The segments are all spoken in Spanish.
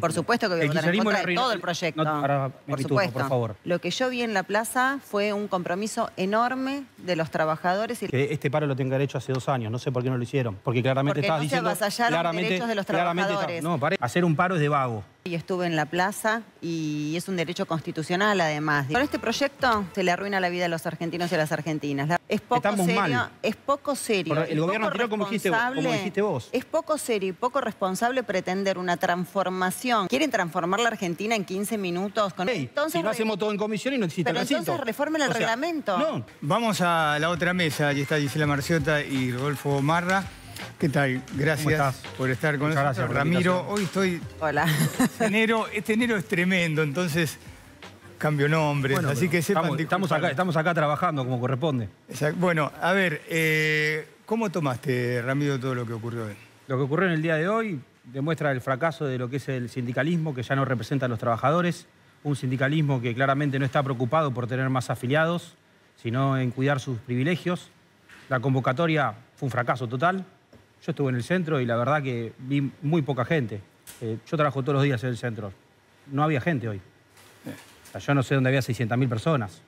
Por supuesto que voy a votar en contra de todo el proyecto. por, supuesto. por favor. Lo que yo vi en la plaza fue un compromiso enorme de los trabajadores. Y... Que este paro lo tengan hecho hace dos años, no sé por qué no lo hicieron. Porque claramente porque no diciendo... Se avasallaron derechos de los trabajadores. no, hacer un paro es de vago. Y estuve en la plaza y es un derecho constitucional además. Con este proyecto se le arruina la vida a los argentinos y a las argentinas. Es poco serio, es poco serio. el gobierno como dijiste, vos. Es poco serio y poco responsable pretender una transformación. Quieren transformar la Argentina en 15 minutos. Con... entonces, si lo hacemos todo en comisión y no existe Pero entonces reformen el reglamento. No. Vamos a la otra mesa. Allí está Gisela Marciota y Rodolfo Marra. ¿Qué tal? Gracias por estar con nosotros. Ramiro, hoy estoy... Hola. Enero, este enero es tremendo, entonces cambio nombres, así que Estamos, acá, trabajando como corresponde. Bueno, a ver, eh, ¿cómo tomaste, Ramiro, todo lo que ocurrió hoy? Lo que ocurrió en el día de hoy demuestra el fracaso de lo que es el sindicalismo, que ya no representa a los trabajadores, un sindicalismo que claramente no está preocupado por tener más afiliados, sino en cuidar sus privilegios. La convocatoria fue un fracaso total, yo estuve en el centro y la verdad que vi muy poca gente. Eh, yo trabajo todos los días en el centro. No había gente hoy. yo no sé dónde había 600.000 personas.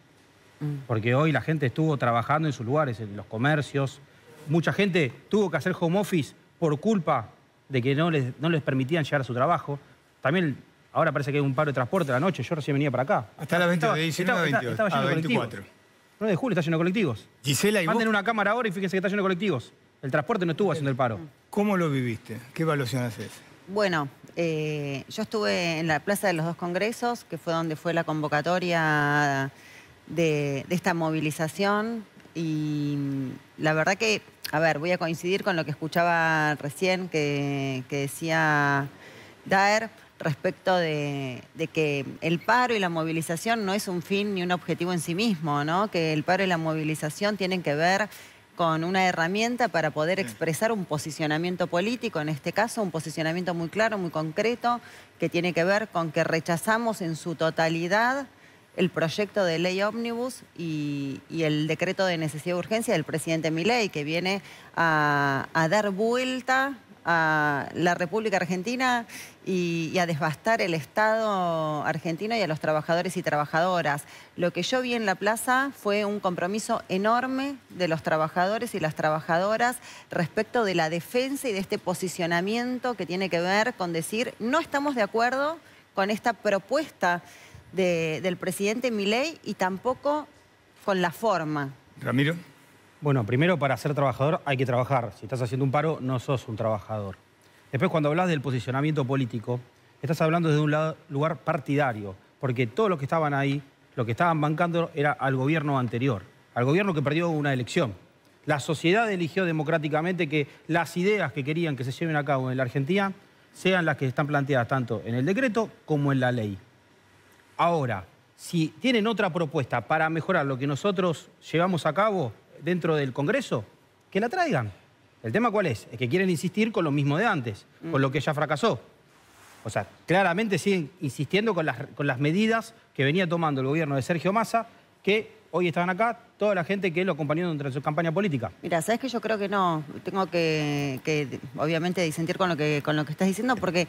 Mm. Porque hoy la gente estuvo trabajando en sus lugares, en los comercios. Mucha gente tuvo que hacer home office por culpa de que no les, no les permitían llegar a su trabajo. También ahora parece que hay un paro de transporte a la noche. Yo recién venía para acá. Hasta las 20 de 22, 24. 9 de julio está lleno de colectivos. Manden una cámara ahora y fíjense que está lleno de colectivos. El transporte no estuvo haciendo el paro. ¿Cómo lo viviste? ¿Qué evaluación haces? Bueno, eh, yo estuve en la Plaza de los Dos Congresos, que fue donde fue la convocatoria de, esta movilización. Y la verdad que, a ver, voy a coincidir con lo que escuchaba recién que, decía Daer respecto de, de, que el paro y la movilización no es un fin ni un objetivo en sí mismo, ¿no? Que el paro y la movilización tienen que ver con una herramienta para poder mm. expresar un posicionamiento político, en este caso un posicionamiento muy claro, muy concreto, que tiene que ver con que rechazamos en su totalidad el proyecto de ley ómnibus y, el decreto de necesidad de urgencia del presidente Milei, que viene a dar vuelta a la República Argentina y, a devastar el Estado argentino y a los trabajadores y trabajadoras. Lo que yo vi en la plaza fue un compromiso enorme de los trabajadores y las trabajadoras respecto de la defensa y de este posicionamiento que tiene que ver con decir no estamos de acuerdo con esta propuesta del presidente Milei y tampoco con la forma. Ramiro. Bueno, primero para ser trabajador hay que trabajar. Si estás haciendo un paro, no sos un trabajador. Después, cuando hablas del posicionamiento político, estás hablando desde un lugar partidario, porque todos los que estaban ahí, lo que estaban bancando era al gobierno anterior, al gobierno que perdió una elección. La sociedad eligió democráticamente que las ideas que querían que se lleven a cabo en la Argentina sean las que están planteadas tanto en el decreto como en la ley. Ahora, si tienen otra propuesta para mejorar lo que nosotros llevamos a cabo, dentro del Congreso, que la traigan. El tema cuál es? Es que quieren insistir con lo mismo de antes, con mm. lo que ya fracasó. O sea, claramente siguen insistiendo con las, con las medidas que venía tomando el gobierno de Sergio Massa, que hoy estaban acá toda la gente que lo acompañó durante su campaña política. Mira, sabes que yo creo que no. Tengo que, obviamente, disentir con lo que, con lo que estás diciendo, porque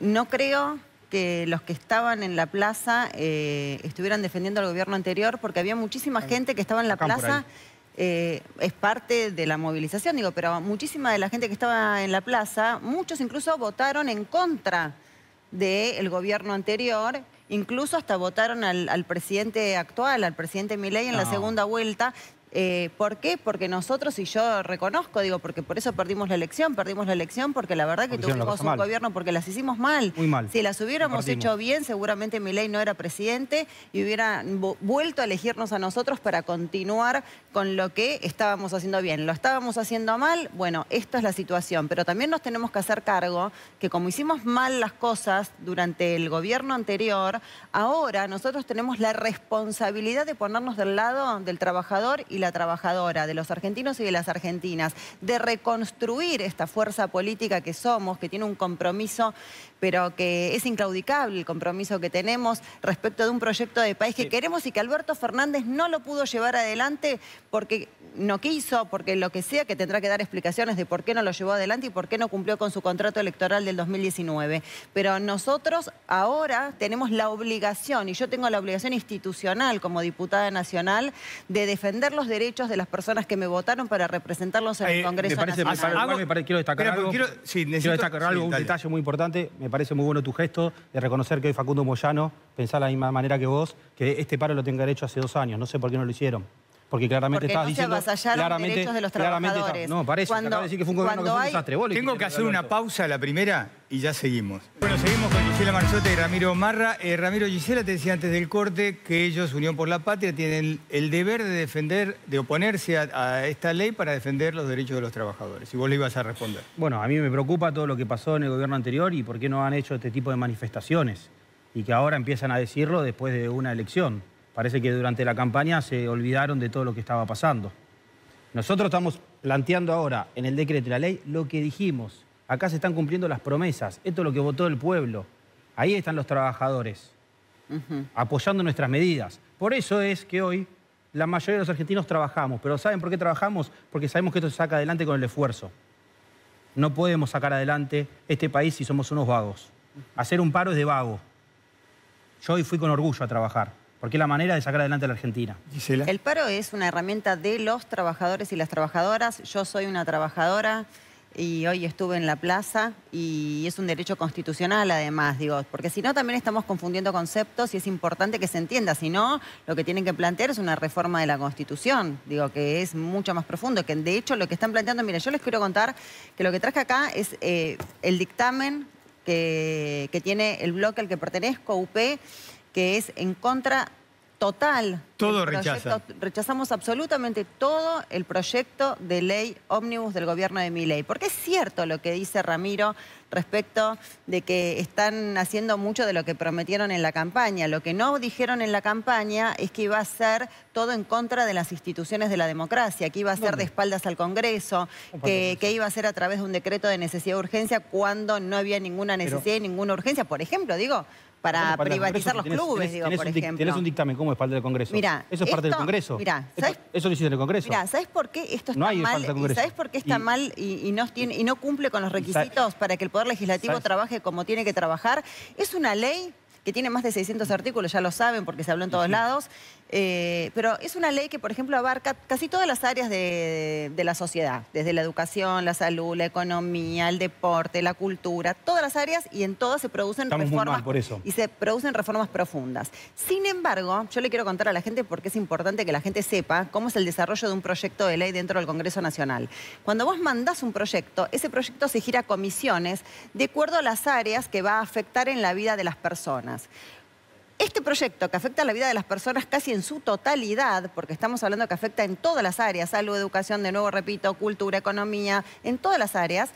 no creo que los que estaban en la plaza eh, estuvieran defendiendo al gobierno anterior, porque había muchísima gente que estaba en la plaza eh, es parte de la movilización, digo, pero muchísima de la gente que estaba en la plaza, muchos incluso votaron en contra del gobierno anterior, incluso hasta votaron al, presidente actual, al presidente Milei en la segunda vuelta, eh, ¿Por qué? Porque nosotros, y yo reconozco, digo, porque por eso perdimos la elección, perdimos la elección porque la verdad que tuvimos un gobierno porque las hicimos mal. Muy mal. Si las hubiéramos hecho bien, seguramente Milei no era presidente y hubiera vuelto a elegirnos a nosotros para continuar con lo que estábamos haciendo bien. Lo estábamos haciendo mal, bueno, esta es la situación, pero también nos tenemos que hacer cargo que como hicimos mal las cosas durante el gobierno anterior, ahora nosotros tenemos la responsabilidad de ponernos del lado del trabajador y la trabajadora, de los argentinos y de las argentinas, de reconstruir esta fuerza política que somos, que tiene un compromiso, pero que es inclaudicable el compromiso que tenemos respecto de un proyecto de país que queremos y que Alberto Fernández no lo pudo llevar adelante porque no quiso, porque lo que sea, que tendrá que dar explicaciones de por qué no lo llevó adelante y por qué no cumplió con su contrato electoral del 2019. Pero nosotros ahora tenemos la obligación, y yo tengo la obligación institucional como diputada nacional, de defender los derechos de las personas que me votaron para representarlos en el eh, Congreso me parece, Nacional. Me parece, quiero destacar algo, destacar algo un detalle muy importante. Me parece muy bueno tu gesto de reconocer que hoy Facundo Moyano pensaba de la misma manera que vos, que este paro lo tenga derecho hace dos años. No sé por qué no lo hicieron porque claramente estás no diciendo... Se claramente, derechos de los trabajadores. no, parece, que fue un gobierno que fue un desastre. Tengo que hacer una pausa, la primera, y ya seguimos. Bueno, seguimos con Gisela Marzote y Ramiro Marra. Eh, Ramiro Gisela te decía antes del corte que ellos, Unión por la Patria, tienen el, deber de defender, de oponerse a, esta ley para defender los derechos de los trabajadores. Y vos le ibas a responder. Bueno, a mí me preocupa todo lo que pasó en el gobierno anterior y por qué no han hecho este tipo de manifestaciones y que ahora empiezan a decirlo después de una elección. Parece que durante la campaña se olvidaron de todo lo que estaba pasando. Nosotros estamos planteando ahora en el decreto y la ley lo que dijimos. Acá se están cumpliendo las promesas. Esto es lo que votó el pueblo. Ahí están los trabajadores apoyando nuestras medidas. Por eso es que hoy la mayoría de los argentinos trabajamos. Pero ¿saben por qué trabajamos? Porque sabemos que esto se saca adelante con el esfuerzo. No podemos sacar adelante este país si somos unos vagos. Hacer un paro es de vago. Yo hoy fui con orgullo a trabajar porque es la manera de sacar adelante a la Argentina. El paro es una herramienta de los trabajadores y las trabajadoras. Yo soy una trabajadora y hoy estuve en la plaza y es un derecho constitucional además, digo, porque si no también estamos confundiendo conceptos y es importante que se entienda, si no, lo que tienen que plantear es una reforma de la Constitución, digo, que es mucho más profundo, que de hecho lo que están planteando, mira, yo les quiero contar que lo que traje acá es eh, el dictamen que, que tiene el bloque al que pertenezco, UP, que es en contra total. Todo Rechazamos absolutamente todo el proyecto de ley ómnibus del gobierno de Miley. Porque es cierto lo que dice Ramiro respecto de que están haciendo mucho de lo que prometieron en la campaña. Lo que no dijeron en la campaña es que iba a ser todo en contra de las instituciones de la democracia, que iba a ser de espaldas al Congreso, que, iba a ser a través de un decreto de necesidad de urgencia cuando no había ninguna necesidad y ninguna urgencia. Por ejemplo, digo, para, privatizar los clubes, digo, por ejemplo. Tenés un dictamen, como es parte del Congreso? Mira, eso es parte del Congreso. Mira, eso lo hiciste en el Congreso. Mira, ¿sabes por qué esto está no hay mal? Del ¿Sabes por qué está mal y, no cumple con los requisitos para que el Poder Legislativo trabaje como tiene que trabajar? Es una ley que tiene más de 600 artículos, ya lo saben porque se habló en todos lados, eh, pero es una ley que, por ejemplo, abarca casi todas las áreas de, la sociedad, desde la educación, la salud, la economía, el deporte, la cultura, todas las áreas y en todas se producen reformas. Y se producen reformas profundas. Sin embargo, yo le quiero contar a la gente porque es importante que la gente sepa cómo es el desarrollo de un proyecto de ley dentro del Congreso Nacional. Cuando vos mandás un proyecto, ese proyecto se gira a comisiones de acuerdo a las áreas que va a afectar en la vida de las personas. Este proyecto que afecta a la vida de las personas casi en su totalidad, porque estamos hablando que afecta en todas las áreas, salud, educación, de nuevo repito, cultura, economía, en todas las áreas,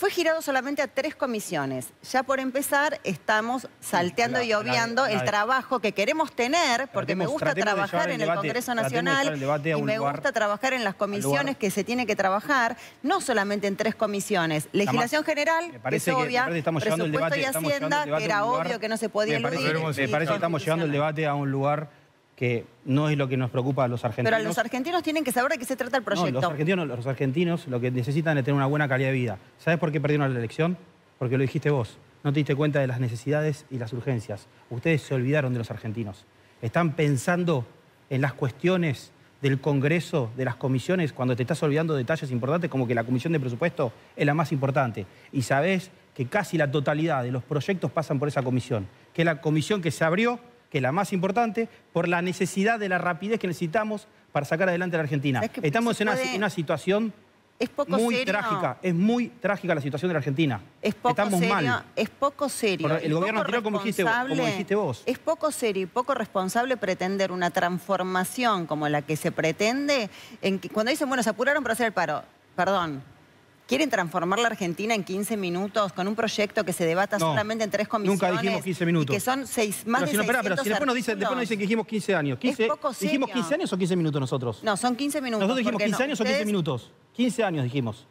fue girado solamente a tres comisiones. Ya por empezar, estamos salteando y obviando el trabajo que queremos tener, porque me gusta trabajar en el Congreso Nacional y me gusta trabajar en las comisiones que se tiene que trabajar, no solamente en tres comisiones. Legislación General, que es obvia, presupuesto y Hacienda, que era obvio que no se podía me parece que estamos llevando el debate a un lugar que no es lo que nos preocupa a los argentinos. Pero los argentinos tienen que saber de qué se trata el proyecto. los argentinos, lo que necesitan es tener una buena calidad de vida. ¿Sabes por qué perdieron la elección? Porque lo dijiste vos. No te diste cuenta de las necesidades y las urgencias. Ustedes se olvidaron de los argentinos. Están pensando en las cuestiones del Congreso, de las comisiones, cuando te estás olvidando detalles importantes como que la comisión de presupuesto es la más importante. Y sabes que casi la totalidad de los proyectos pasan por esa comisión, que es la comisión que se abrió que es la más importante, por la necesidad de la rapidez que necesitamos para sacar adelante a la Argentina. Estamos en una, situación es muy trágica, es muy trágica la situación de la Argentina. Estamos mal. Es poco serio. el gobierno como dijiste, vos. Es poco serio y poco responsable pretender una transformación como la que se pretende. En cuando dicen, bueno, se apuraron para hacer el paro. Perdón, ¿Quieren transformar la Argentina en 15 minutos con un proyecto que se debata solamente en tres comisiones? Nunca dijimos 15 minutos. Y que son seis, más de si no, 600 pero, si después nos, dicen, después nos que dijimos 15 años. 15, ¿Dijimos 15 años o 15 minutos nosotros? No, son 15 minutos. Nosotros dijimos 15 años o 15 minutos. 15 años dijimos.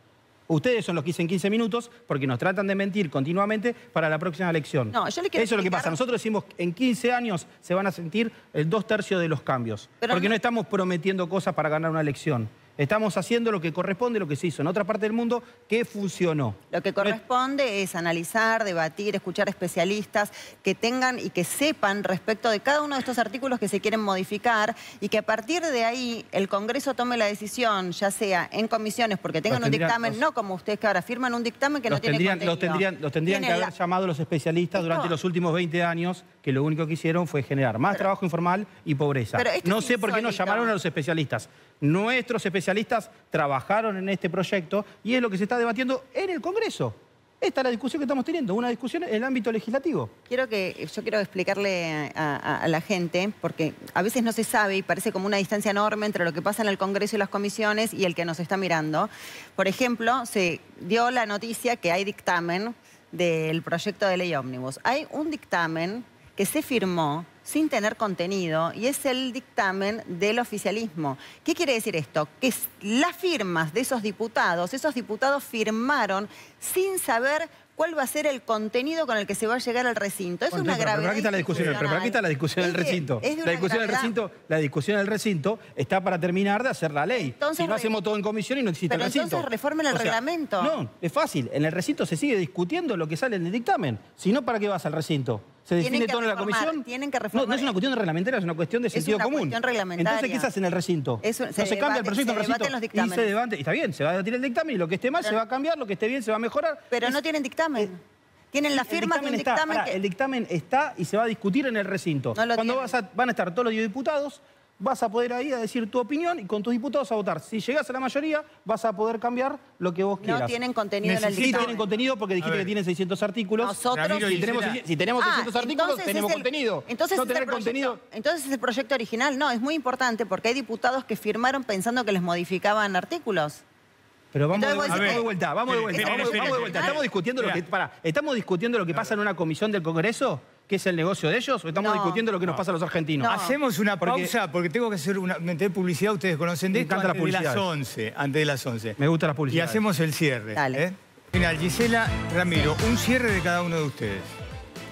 Ustedes son los que dicen 15 minutos porque nos tratan de mentir continuamente para la próxima elección. No, yo le quiero Eso es lo que pasa. Nosotros decimos en 15 años se van a sentir el dos tercios de los cambios. porque no estamos prometiendo cosas para ganar una elección. Estamos haciendo lo que corresponde, lo que se hizo en otra parte del mundo, que funcionó. Lo que corresponde es analizar, debatir, escuchar especialistas que tengan y que sepan respecto de cada uno de estos artículos que se quieren modificar y que a partir de ahí el Congreso tome la decisión, ya sea en comisiones, porque tengan un dictamen, no como ustedes que ahora firman un dictamen que no tiene tendrían, contenido. Los tendrían, tendrían que haber llamado los especialistas durante los últimos 20 años, que lo único que hicieron fue generar más trabajo informal y pobreza. no sé por qué no llamaron a los especialistas. Nuestros especialistas trabajaron en este proyecto y es lo que se está debatiendo en el Congreso. Esta es la discusión que estamos teniendo, una discusión en el ámbito legislativo. Quiero que, yo quiero explicarle a, a, la gente, porque a veces no se sabe y parece como una distancia enorme entre lo que pasa en el Congreso y las comisiones y el que nos está mirando. Por ejemplo, se dio la noticia que hay dictamen del proyecto de ley ómnibus. Hay un dictamen que se firmó sin tener contenido y es el dictamen del oficialismo. ¿Qué quiere decir esto? Que las firmas de esos diputados, esos diputados firmaron sin saber cuál va a ser el contenido con el que se va a llegar al recinto. Es una gravedad. Pero aquí está la discusión, del recinto. la discusión del recinto, está para terminar de hacer la ley. Entonces, si no hacemos todo en comisión y no existe pero el recinto. Entonces reformen el reglamento. No, es fácil. En el recinto se sigue discutiendo lo que sale en el dictamen. Si no, ¿para qué vas al recinto? se define todo en la comisión. Tienen que No, no, es una cuestión reglamentaria, es una cuestión de sentido es una común. Cuestión reglamentaria. Entonces, ¿qué se hace en el recinto? no se, cambia el proyecto se el recinto. Los dictámenes. Y se debate, está bien, se va a debatir el dictamen y lo que esté mal se va a cambiar, lo que esté bien se va a mejorar. Pero no tienen dictamen. tienen la firma el dictamen un dictamen. el dictamen está y se va a discutir en el recinto. Cuando van a estar todos los diputados, vas a poder ahí a decir tu opinión y con tus diputados a votar. Si llegas a la mayoría, vas a poder cambiar lo que vos quieras. No tienen contenido en la lista. Sí tienen contenido porque dijiste que tienen 600 artículos. Nosotros... Si tenemos, si tenemos 600 ah, artículos, tenemos contenido. Entonces no contenido... Entonces es el proyecto original. No, es muy importante porque hay diputados que firmaron pensando que les modificaban artículos. Pero vamos, de, vamos de vuelta, vamos de vuelta, Estamos discutiendo lo que, estamos discutiendo lo que pasa en una comisión del Congreso ¿Qué es el negocio de ellos? ¿O estamos discutiendo lo que nos pasa a los argentinos? Hacemos una pausa porque, tengo que hacer una... Meter publicidad, ustedes conocen de Me encanta la de las 11. Antes de las 11. Me gusta la publicidad. Y hacemos el cierre. Dale. Final, ¿eh? Gisela, Ramiro, un cierre de cada uno de ustedes.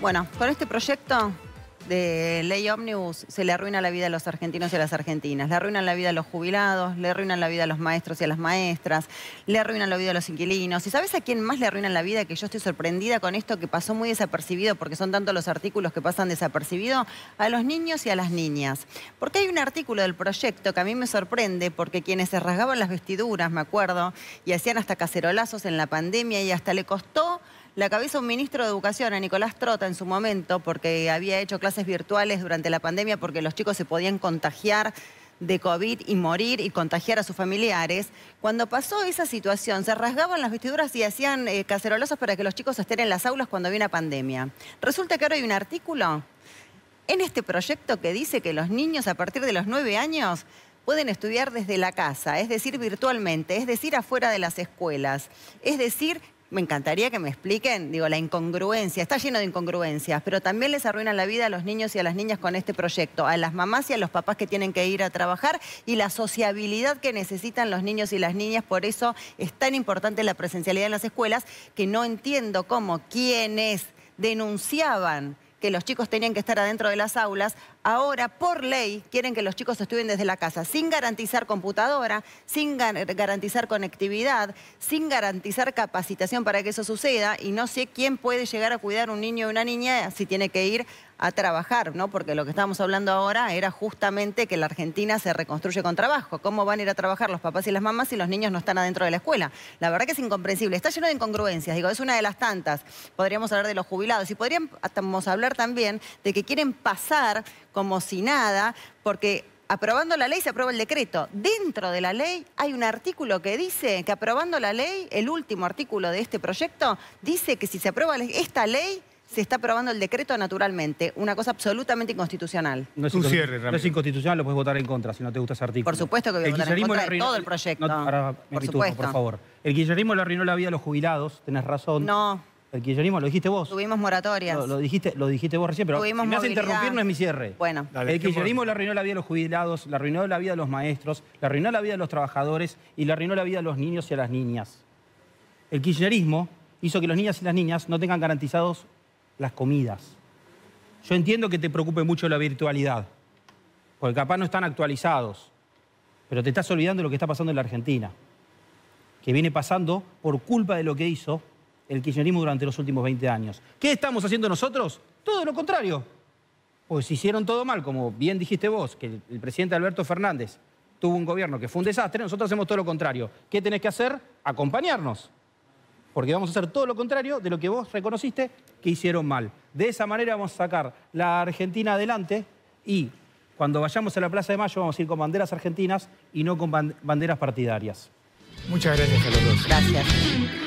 Bueno, con este proyecto de ley ómnibus se le arruina la vida a los argentinos y a las argentinas, le arruinan la vida a los jubilados, le arruinan la vida a los maestros y a las maestras, le arruinan la vida a los inquilinos. ¿Y sabes a quién más le arruinan la vida? Que yo estoy sorprendida con esto que pasó muy desapercibido, porque son tantos los artículos que pasan desapercibido, a los niños y a las niñas. Porque hay un artículo del proyecto que a mí me sorprende, porque quienes se rasgaban las vestiduras, me acuerdo, y hacían hasta cacerolazos en la pandemia y hasta le costó la cabeza un ministro de Educación, a Nicolás Trota, en su momento, porque había hecho clases virtuales durante la pandemia porque los chicos se podían contagiar de COVID y morir y contagiar a sus familiares. Cuando pasó esa situación, se rasgaban las vestiduras y hacían eh, para que los chicos estén en las aulas cuando había una pandemia. Resulta que ahora hay un artículo en este proyecto que dice que los niños a partir de los nueve años pueden estudiar desde la casa, es decir, virtualmente, es decir, afuera de las escuelas, es decir, me encantaría que me expliquen, digo, la incongruencia, está lleno de incongruencias, pero también les arruinan la vida a los niños y a las niñas con este proyecto, a las mamás y a los papás que tienen que ir a trabajar y la sociabilidad que necesitan los niños y las niñas, por eso es tan importante la presencialidad en las escuelas, que no entiendo cómo quienes denunciaban que los chicos tenían que estar adentro de las aulas, ahora por ley quieren que los chicos estudien desde la casa, sin garantizar computadora, sin garantizar conectividad, sin garantizar capacitación para que eso suceda y no sé quién puede llegar a cuidar un niño o una niña si tiene que ir a trabajar, ¿no? Porque lo que estábamos hablando ahora era justamente que la Argentina se reconstruye con trabajo. ¿Cómo van a ir a trabajar los papás y las mamás si los niños no están adentro de la escuela? La verdad que es incomprensible. Está lleno de incongruencias. Digo, es una de las tantas. Podríamos hablar de los jubilados y podríamos hablar también de que quieren pasar como si nada, porque aprobando la ley se aprueba el decreto. Dentro de la ley hay un artículo que dice que aprobando la ley, el último artículo de este proyecto, dice que si se aprueba esta ley, se está aprobando el decreto naturalmente, una cosa absolutamente inconstitucional. No es, inconstitucional, es inconstitucional, lo puedes votar en contra si no te gusta ese artículo. Por supuesto que voy a votar en contra de todo el proyecto. No, ahora por, por favor. El kirchnerismo le arruinó la vida a los jubilados, tenés razón. No. El kirchnerismo, lo dijiste vos. Tuvimos moratorias. lo, dijiste, lo dijiste vos recién, pero no si me hace interrumpir no es mi cierre. Bueno. el kirchnerismo le arruinó la vida a los jubilados, le arruinó la vida a los maestros, le arruinó la vida a los trabajadores y le arruinó la vida a los niños y a las niñas. El kirchnerismo hizo que los niños y las niñas no tengan garantizados las comidas. Yo entiendo que te preocupe mucho la virtualidad, porque capaz no están actualizados, pero te estás olvidando de lo que está pasando en la Argentina, que viene pasando por culpa de lo que hizo el kirchnerismo durante los últimos 20 años. ¿Qué estamos haciendo nosotros? Todo lo contrario. Pues hicieron todo mal, como bien dijiste vos, que el presidente Alberto Fernández tuvo un gobierno que fue un desastre, nosotros hacemos todo lo contrario. ¿Qué tenés que hacer? Acompañarnos porque vamos a hacer todo lo contrario de lo que vos reconociste que hicieron mal. De esa manera vamos a sacar la Argentina adelante y cuando vayamos a la Plaza de Mayo vamos a ir con banderas argentinas y no con banderas partidarias. Muchas gracias a los dos. Gracias.